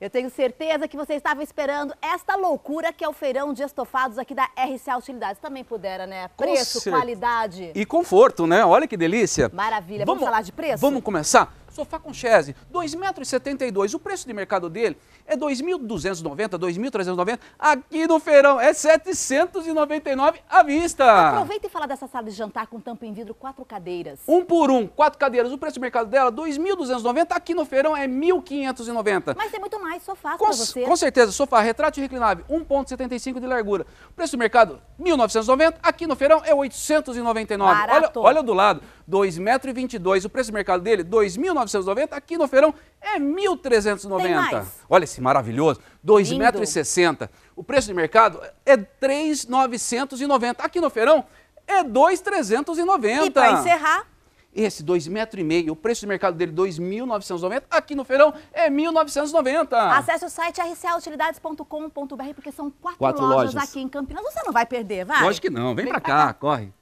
Eu tenho certeza que você estava esperando esta loucura que é o feirão de estofados aqui da RCA Utilidades. Também pudera, né? Preço, qualidade. E conforto, né? Olha que delícia. Maravilha. Vamos, vamos falar de preço? Vamos começar? Sofá com chese, 272 metros. O preço de mercado dele é 2.290, 2.390. Aqui no feirão é 799 à vista. Aproveita e fala dessa sala de jantar com tampa em vidro, quatro cadeiras. Um por um, quatro cadeiras. O preço de mercado dela, 2.290. Aqui no feirão é 1.590. Mas tem muito mais sofá com, pra você. Com certeza, sofá retrátil e reclinável, 1,75 de largura. O preço de mercado, 1.990. Aqui no feirão é 899. Barato. Olha, olha do lado. 2,22m. É é é o preço de mercado dele, 2.990. Aqui no feirão é 1.390. Olha esse maravilhoso. 2,60m. O preço de mercado é 3,990. Aqui no feirão é 2,390. E para encerrar... Esse, 2,5 m o preço de mercado dele, 2.990, aqui no feirão é 1.990. Acesse o site rcautilidades.com.br, porque são quatro, quatro lojas, lojas, aqui em Campinas. Você não vai perder, vai? Lógico que não, vem, vem pra, pra cá, cá, corre.